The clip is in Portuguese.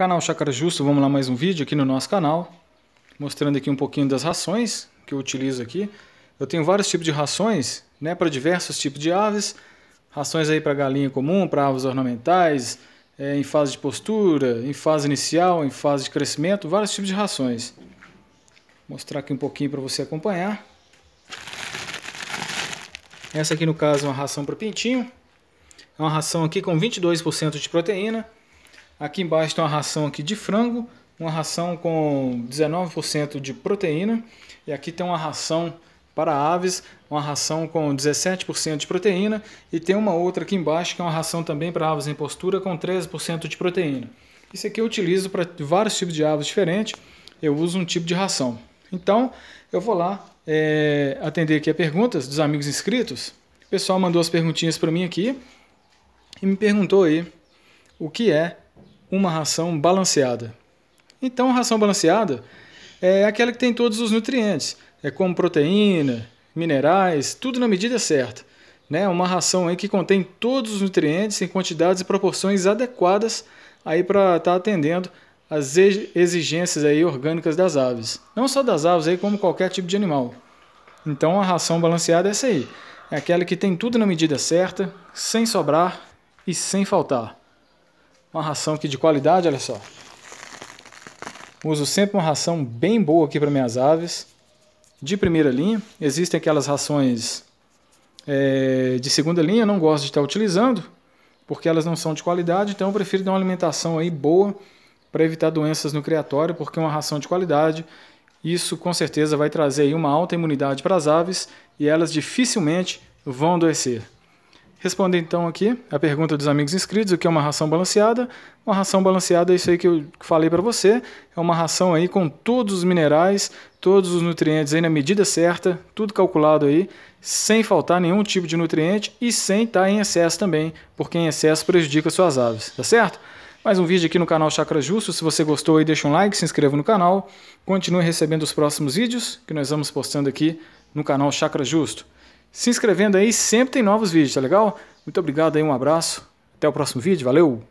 Canal Chácara Justo, vamos lá mais um vídeo aqui no nosso canal, mostrando aqui um pouquinho das rações que eu utilizo aqui. Eu tenho vários tipos de rações, né, para diversos tipos de aves, rações aí para galinha comum, para aves ornamentais, é, em fase de postura, em fase inicial, em fase de crescimento, vários tipos de rações. Vou mostrar aqui um pouquinho para você acompanhar. Essa aqui no caso é uma ração para pintinho, é uma ração aqui com 22% de proteína, Aqui embaixo tem uma ração aqui de frango, uma ração com 19% de proteína. E aqui tem uma ração para aves, uma ração com 17% de proteína. E tem uma outra aqui embaixo que é uma ração também para aves em postura com 13% de proteína. Isso aqui eu utilizo para vários tipos de aves diferentes. Eu uso um tipo de ração. Então, eu vou lá é, atender aqui a perguntas dos amigos inscritos. O pessoal mandou as perguntinhas para mim aqui e me perguntou aí o que é uma ração balanceada. Então, a ração balanceada é aquela que tem todos os nutrientes, é como proteína, minerais, tudo na medida certa. Né? Uma ração aí que contém todos os nutrientes em quantidades e proporções adequadas aí para estar tá atendendo as exigências aí orgânicas das aves. Não só das aves aí, como qualquer tipo de animal. Então a ração balanceada é essa aí. É aquela que tem tudo na medida certa, sem sobrar e sem faltar. Uma ração aqui de qualidade, olha só. Uso sempre uma ração bem boa aqui para minhas aves. De primeira linha. Existem aquelas rações é, de segunda linha, não gosto de estar utilizando, porque elas não são de qualidade, então eu prefiro dar uma alimentação aí boa para evitar doenças no criatório, porque é uma ração de qualidade, isso com certeza vai trazer aí uma alta imunidade para as aves e elas dificilmente vão adoecer. Responde então aqui a pergunta dos amigos inscritos, o que é uma ração balanceada? Uma ração balanceada é isso aí que eu falei para você, é uma ração aí com todos os minerais, todos os nutrientes aí na medida certa, tudo calculado aí, sem faltar nenhum tipo de nutriente e sem estar tá em excesso também, porque em excesso prejudica suas aves, tá certo? Mais um vídeo aqui no canal Chakra Justo, se você gostou aí deixa um like, se inscreva no canal, continue recebendo os próximos vídeos que nós vamos postando aqui no canal Chakra Justo se inscrevendo aí, sempre tem novos vídeos, tá legal? Muito obrigado aí, um abraço, até o próximo vídeo, valeu!